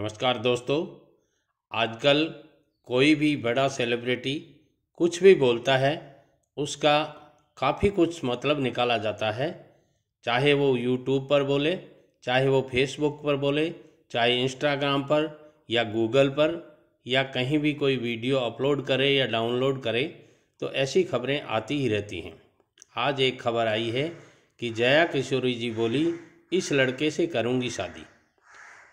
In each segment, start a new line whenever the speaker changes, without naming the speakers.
नमस्कार दोस्तों आजकल कोई भी बड़ा सेलिब्रिटी कुछ भी बोलता है उसका काफ़ी कुछ मतलब निकाला जाता है चाहे वो यूट्यूब पर बोले चाहे वो फेसबुक पर बोले चाहे इंस्टाग्राम पर या गूगल पर या कहीं भी कोई वीडियो अपलोड करे या डाउनलोड करे तो ऐसी खबरें आती ही रहती हैं आज एक खबर आई है कि जया किशोरी जी बोली इस लड़के से करूँगी शादी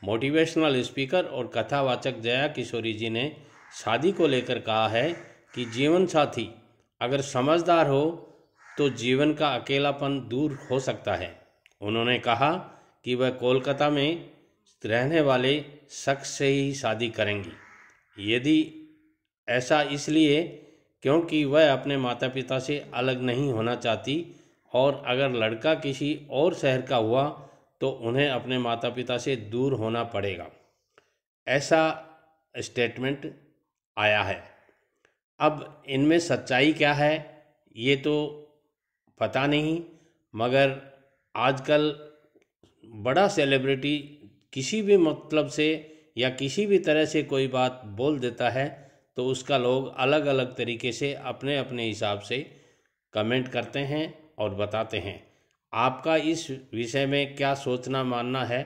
मोटिवेशनल स्पीकर और कथावाचक जया किशोरी जी ने शादी को लेकर कहा है कि जीवन साथी अगर समझदार हो तो जीवन का अकेलापन दूर हो सकता है उन्होंने कहा कि वह कोलकाता में रहने वाले शख्स से ही शादी करेंगी यदि ऐसा इसलिए क्योंकि वह अपने माता पिता से अलग नहीं होना चाहती और अगर लड़का किसी और शहर का हुआ तो उन्हें अपने माता पिता से दूर होना पड़ेगा ऐसा स्टेटमेंट आया है अब इनमें सच्चाई क्या है ये तो पता नहीं मगर आजकल बड़ा सेलिब्रिटी किसी भी मतलब से या किसी भी तरह से कोई बात बोल देता है तो उसका लोग अलग अलग तरीके से अपने अपने हिसाब से कमेंट करते हैं और बताते हैं आपका इस विषय में क्या सोचना मानना है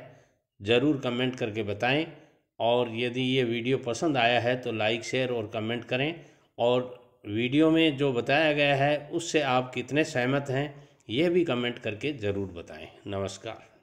ज़रूर कमेंट करके बताएं और यदि ये वीडियो पसंद आया है तो लाइक शेयर और कमेंट करें और वीडियो में जो बताया गया है उससे आप कितने सहमत हैं यह भी कमेंट करके ज़रूर बताएं नमस्कार